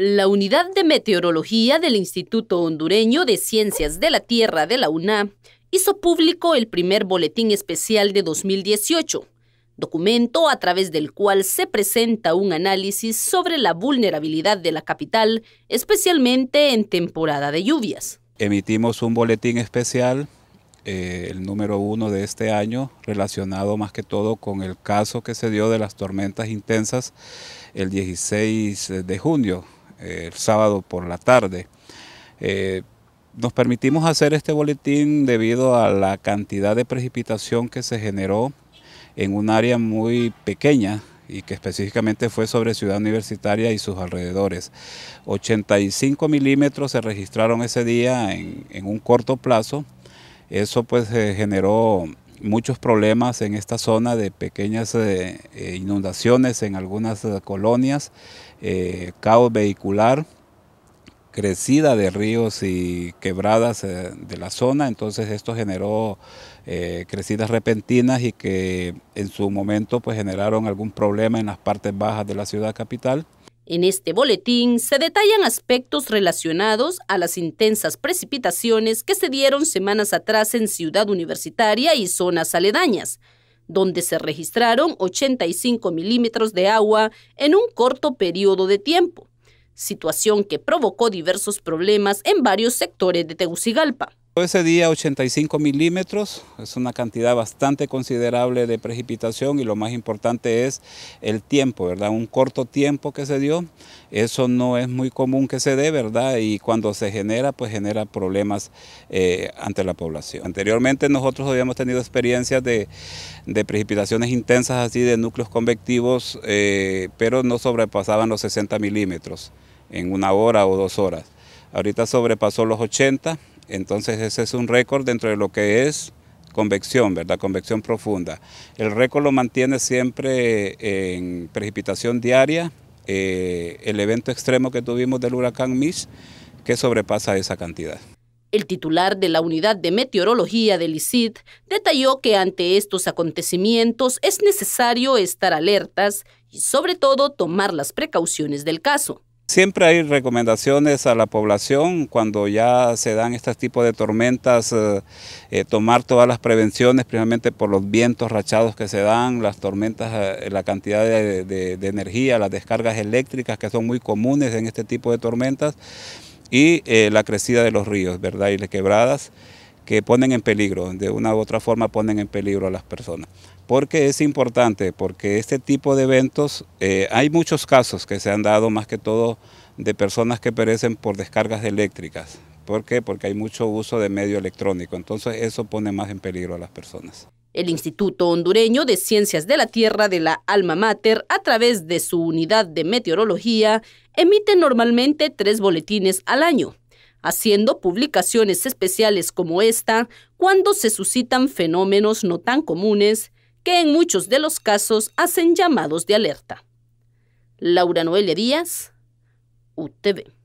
La Unidad de Meteorología del Instituto Hondureño de Ciencias de la Tierra de la UNA hizo público el primer boletín especial de 2018, documento a través del cual se presenta un análisis sobre la vulnerabilidad de la capital, especialmente en temporada de lluvias. Emitimos un boletín especial, eh, el número uno de este año, relacionado más que todo con el caso que se dio de las tormentas intensas el 16 de junio el sábado por la tarde. Eh, nos permitimos hacer este boletín debido a la cantidad de precipitación que se generó en un área muy pequeña y que específicamente fue sobre Ciudad Universitaria y sus alrededores. 85 milímetros se registraron ese día en, un corto plazo. Eso pues generó muchos problemas en esta zona de pequeñas eh, eh, inundaciones en algunas eh, colonias, caos vehicular, crecida de ríos y quebradas de la zona, entonces esto generó crecidas repentinas y que en su momento pues generaron algún problema en las partes bajas de la ciudad capital. En este boletín se detallan aspectos relacionados a las intensas precipitaciones que se dieron semanas atrás en Ciudad Universitaria y zonas aledañas, donde se registraron 85 milímetros de agua en un corto periodo de tiempo, situación que provocó diversos problemas en varios sectores de Tegucigalpa. Ese día 85 milímetros, es una cantidad bastante considerable de precipitación y lo más importante es el tiempo, ¿verdad? Un corto tiempo que se dio, eso no es muy común que se dé, ¿verdad? Y cuando se genera, pues genera problemas eh, ante la población. Anteriormente nosotros habíamos tenido experiencias de, precipitaciones intensas así de núcleos convectivos, eh, pero no sobrepasaban los 60 milímetros en una hora o dos horas. Ahorita sobrepasó los 80 entonces ese es un récord dentro de lo que es convección, ¿verdad? Convección profunda. El récord lo mantiene siempre en precipitación diaria, eh, el evento extremo que tuvimos del huracán Mitch, que sobrepasa esa cantidad. El titular de la unidad de meteorología del ICID detalló que ante estos acontecimientos es necesario estar alertas y sobre todo tomar las precauciones del caso. Siempre hay recomendaciones a la población cuando ya se dan este tipo de tormentas, eh, eh, tomar todas las prevenciones, principalmente por los vientos rachados que se dan, las tormentas, eh, la cantidad de, energía, las descargas eléctricas que son muy comunes en este tipo de tormentas y la crecida de los ríos, ¿verdad? Y las quebradas que ponen en peligro, de una u otra forma ponen en peligro a las personas. Porque es importante, porque este tipo de eventos, eh, hay muchos casos que se han dado, más que todo de personas que perecen por descargas eléctricas. ¿Por qué? Porque hay mucho uso de medio electrónico, entonces eso pone más en peligro a las personas. El Instituto Hondureño de Ciencias de la Tierra de la Alma Mater, a través de su unidad de meteorología, emite normalmente tres boletines al año haciendo publicaciones especiales como esta cuando se suscitan fenómenos no tan comunes que en muchos de los casos hacen llamados de alerta. Laura Noelia Díaz, UTV.